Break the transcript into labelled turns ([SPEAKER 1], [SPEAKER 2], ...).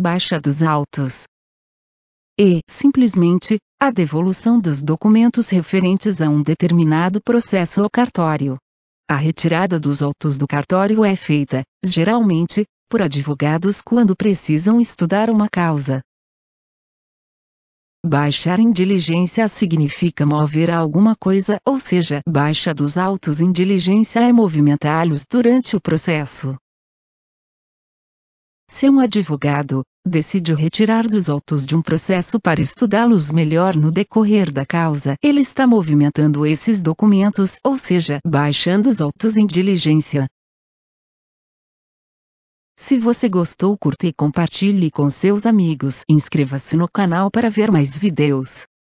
[SPEAKER 1] Baixa dos autos. E, simplesmente, a devolução dos documentos referentes a um determinado processo ao cartório. A retirada dos autos do cartório é feita, geralmente, por advogados quando precisam estudar uma causa. Baixar em diligência significa mover alguma coisa, ou seja, baixa dos autos em diligência é movimentá-los durante o processo um advogado, decide retirar dos autos de um processo para estudá-los melhor no decorrer da causa. Ele está movimentando esses documentos, ou seja, baixando os autos em diligência. Se você gostou, curta e compartilhe com seus amigos. Inscreva-se no canal para ver mais vídeos.